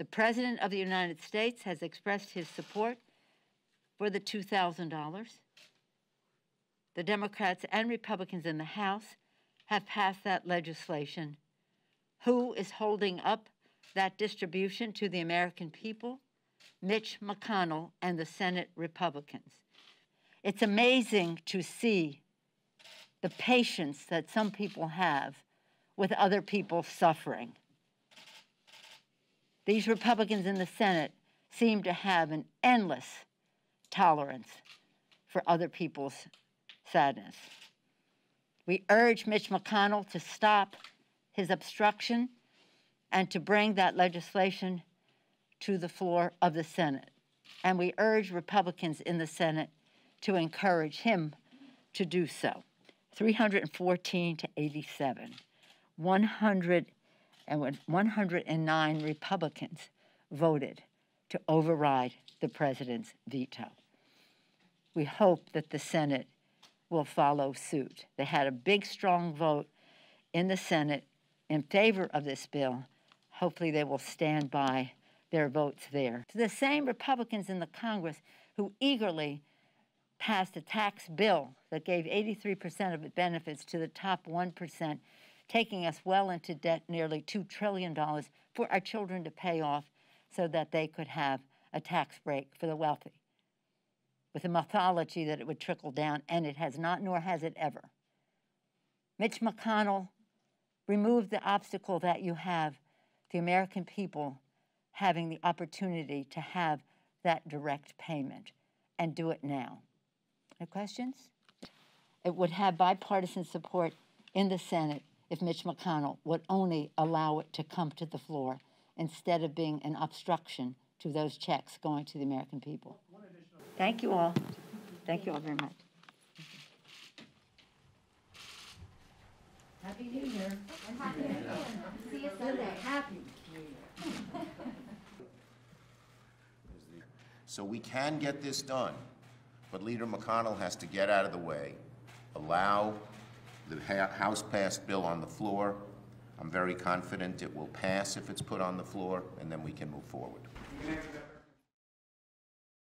The President of the United States has expressed his support for the $2,000. The Democrats and Republicans in the House have passed that legislation. Who is holding up that distribution to the American people? Mitch McConnell and the Senate Republicans. It's amazing to see the patience that some people have with other people suffering. These Republicans in the Senate seem to have an endless tolerance for other people's sadness. We urge Mitch McConnell to stop his obstruction and to bring that legislation to the floor of the Senate. And we urge Republicans in the Senate to encourage him to do so. 314 to 87, 100 and 109 Republicans voted to override the president's veto. We hope that the Senate will follow suit. They had a big, strong vote in the Senate in favor of this bill. Hopefully, they will stand by their votes there. To the same Republicans in the Congress who eagerly passed a tax bill that gave 83% of its benefits to the top 1% taking us well into debt, nearly $2 trillion, for our children to pay off so that they could have a tax break for the wealthy, with a mythology that it would trickle down, and it has not, nor has it ever. Mitch McConnell removed the obstacle that you have, the American people having the opportunity to have that direct payment and do it now. Any questions? It would have bipartisan support in the Senate if Mitch McConnell would only allow it to come to the floor instead of being an obstruction to those checks going to the American people. Thank you all. Thank you all very much. Happy New Year. Happy New Year. See you Sunday. Happy New Year. so we can get this done, but Leader McConnell has to get out of the way, allow the House passed bill on the floor. I'm very confident it will pass if it's put on the floor, and then we can move forward.